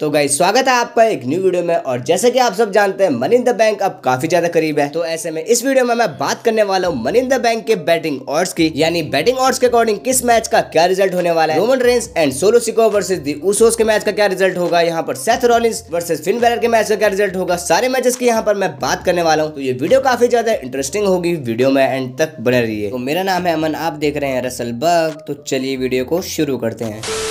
तो गाई स्वागत है आपका एक न्यू वीडियो में और जैसे कि आप सब जानते हैं मनी इन द बैंक अब काफी ज्यादा करीब है तो ऐसे में इस वीडियो में मैं बात करने वाला हूँ मनी इन द बैंक के बैटिंग ऑर्ड्स की यानी बैटिंग ऑर्ड्स के अकॉर्डिंग किस मैच का क्या रिजल्ट होने वाला है Roman Reigns and Solo Sikoa versus the Usos के मैच का क्या रिजल्ट होगा यहाँ पर Seth Rollins versus Finn Balor के मैच का क्या रिजल्ट होगा सारे मैचेस की यहाँ पर मैं बात करने वाला हूँ तो ये वीडियो काफी ज्यादा इंटरेस्टिंग होगी वीडियो में एंड तक बने रही है तो मेरा नाम है अमन आप देख रहे हैं रसल बग तो चलिए वीडियो को शुरू करते हैं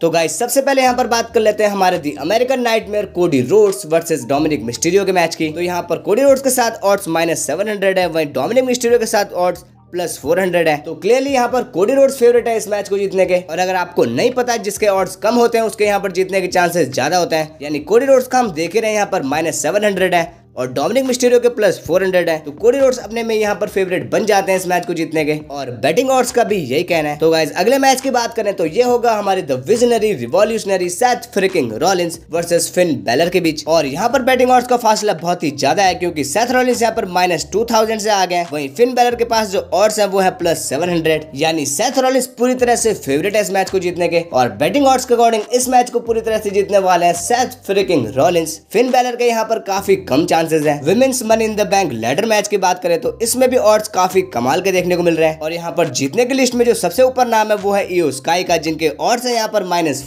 तो गाइस सबसे पहले यहाँ पर बात कर लेते हैं हमारे the American Nightmare Cody Rhodes versus Dominik Mysterio के मैच की तो यहाँ पर कोडी रोड्स के साथ ऑर्ड्स माइनस सेवन हंड्रेड है वही डोमिनिक मिस्टीरियो के साथ ऑर्ड्स प्लस फोर हंड्रेड है तो क्लियरली यहाँ पर कोडी रोड फेवरेट है इस मैच को जीतने के और अगर आपको नहीं पता जिसके ऑर्ड्स कम होते हैं उसके यहाँ पर जीतने के चांसेस ज्यादा होते हैं यानी कोडी रोड्स का हम देख रहे हैं यहाँ पर माइनस सेवन हंड्रेड है और डोमिनिक मिस्टेरियो के प्लस फोर है तो कोडी रोड्स अपने में यहाँ पर फेवरेट बन जाते हैं इस मैच को जीतने के और बैटिंग ऑर्ड्स का भी यही कहना है तो गाइज अगले मैच की बात करें तो ये होगा हमारे the visionary revolutionary Seth freaking Rollins versus Finn Balor के बीच और यहाँ पर बैटिंग ऑर्ड्स का फासला बहुत ही ज्यादा है क्योंकि सेथ रॉलिंस यहाँ पर माइनस टू थाउजेंड से आ गए वही फिन बैलर के पास जो ऑर्ड्स है वो है प्लस सेवन हंड्रेड यानी सेथ रॉलिंस पूरी तरह से फेवरेट है इस मैच को जीतने के और बैटिंग ऑर्ड्स के अकॉर्डिंग इस मैच को पूरी तरह से जीतने वाले हैं Seth freaking Rollins Finn Balor के यहाँ पर काफी कम चांस चांसेस है women's money in the bank ladder match की बात करें तो इसमें भी ऑर्ड्स काफी कमाल के देखने को मिल रहे हैं और यहाँ पर जीतने की लिस्ट में जो सबसे ऊपर नाम है वो है ईओ e स्काई का जिनके ऑर्ड्स है यहाँ पर माइनस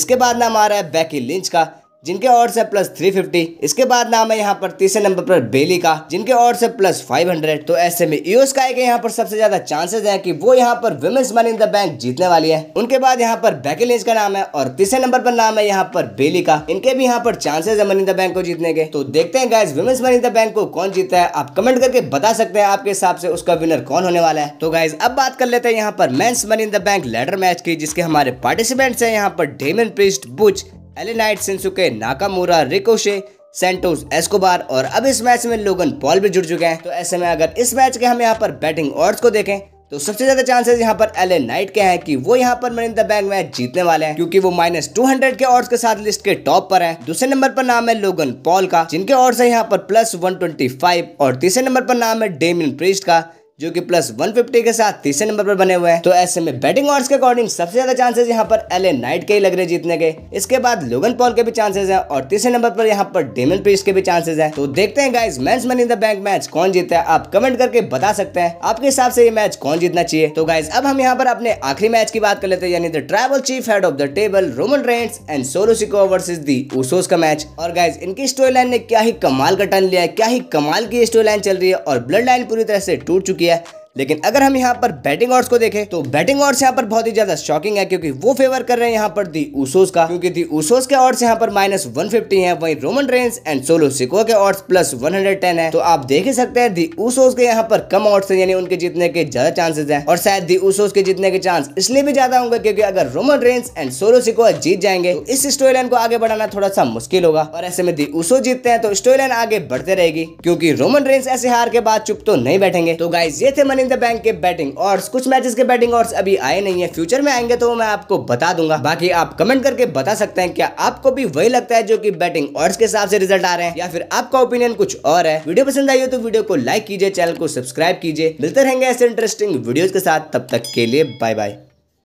इसके बाद नाम आ रहा है बैकी लिंच का जिनके और से प्लस थ्री फिफ्टी इसके बाद नाम है यहाँ पर तीसरे नंबर पर बेली का जिनके और है प्लस फाइव हंड्रेड तो ऐसे में यूएस का यहाँ पर सबसे ज्यादा चांसेस है कि वो यहाँ पर women's money in the bank जीतने वाली है उनके बाद यहाँ पर बैकेलिंस का नाम है और तीसरे नंबर पर नाम है यहाँ पर बेली का इनके भी यहाँ पर चांसेस है मनी इन द बैंक को जीतने के तो देखते हैं guys women's money in the bank को कौन जीतता है आप कमेंट करके बता सकते हैं आपके हिसाब से उसका विनर कौन होने वाला है तो गाइज अब बात कर लेते हैं यहाँ पर men's money in the bank ladder match की जिसके हमारे पार्टिसिपेंट्स है यहाँ पर Damian Priest Butch LA Knight Shinsuke Nakamura Ricochet Santos Escobar और अब इस मैच में लोगन पॉल भी जुड़ चुके हैं तो ऐसे में अगर इस मैच के हम यहाँ पर बैटिंग ऑर्ड्स को देखें तो सबसे ज्यादा चांसेस यहाँ पर एल नाइट के हैं कि वो यहाँ पर मन इन द बैंक मैच जीतने वाले हैं क्योंकि वो माइनस टू हंड्रेड के ऑर्ड्स के साथ लिस्ट के टॉप पर हैं दूसरे नंबर पर नाम है लोगन पॉल का जिनके ऑर्ड्स है यहाँ पर प्लस वन ट्वेंटी फाइव और तीसरे नंबर पर नाम है डेमिन प्रिस्ट का जो कि प्लस 150 के साथ तीसरे नंबर पर बने हुए हैं तो ऐसे में बैटिंग ऑर्ड्स के अकॉर्डिंग सबसे ज्यादा चांसेस यहाँ पर एल नाइट के ही लग रहे जीतने के इसके बाद लोगन पॉल के भी चांसेस हैं और तीसरे नंबर पर यहाँ पर डेमन प्रीस के भी चांसेस हैं तो देखते हैं गाइज मैं मनी द बैंक मैच कौन जीता है आप कमेंट करके बता सकते हैं आपके हिसाब से ये मैच कौन जीतना चाहिए तो गाइज अब हम यहाँ पर अपने आखिरी मैच की बात कर लेते हैं यानी the tribal chief head of the table Roman Reigns and Solo Sikoa versus the Usos का मैच और गाइज इनकी स्टोरी लाइन ने क्या ही कमाल का टर्न लिया है क्या ही कमाल की स्टोरी लाइन चल रही है और ब्लड लाइन पूरी तरह से टूट चुकी है Россия – लेकिन अगर हम यहाँ पर बैटिंग ऑर्ड्स को देखें तो बैटिंग ऑर्ड्स यहाँ पर बहुत ही ज्यादा शॉकिंग है क्योंकि वो फेवर कर रहे हैं यहाँ पर दी उसोस का क्योंकि दी उसोस के ऑर्ड्स यहाँ पर माइनस वन फिफ्टी है वही Roman Reigns and Solo Sikoa के odds plus one hundred ten है तो आप देख ही सकते हैं दी उसोस के यहाँ पर कम ऑर्ड्स है यानी उनके जीतने के ज्यादा चांसेस है और शायद दी उसोस के जीतने के चांस इसलिए भी ज्यादा होंगे क्योंकि अगर Roman Reigns and Solo Sikoa जीत जाएंगे तो इस स्टोरी लाइन को आगे बढ़ाना थोड़ा सा मुश्किल होगा और ऐसे में दी उसो जीतते हैं तो स्टोरी लाइन आगे बढ़ते रहेगी क्योंकि रोमन रेंस ऐसे हार के बाद चुप तो नहीं बैठेंगे तो गाइज ये थे मनी मनी द बैंक के बैटिंग और कुछ मैचेस के बैटिंग और अभी आए नहीं है फ्यूचर में आएंगे तो मैं आपको बता दूंगा बाकी आप कमेंट करके बता सकते हैं क्या आपको भी वही लगता है जो की बैटिंग और के हिसाब से रिजल्ट आ रहे हैं या फिर आपका ओपिनियन कुछ और है वीडियो पसंद आई हो तो वीडियो को लाइक कीजिए चैनल को सब्सक्राइब कीजिए मिलते रहेंगे ऐसे इंटरेस्टिंग वीडियो के साथ तब तक के लिए बाय बाय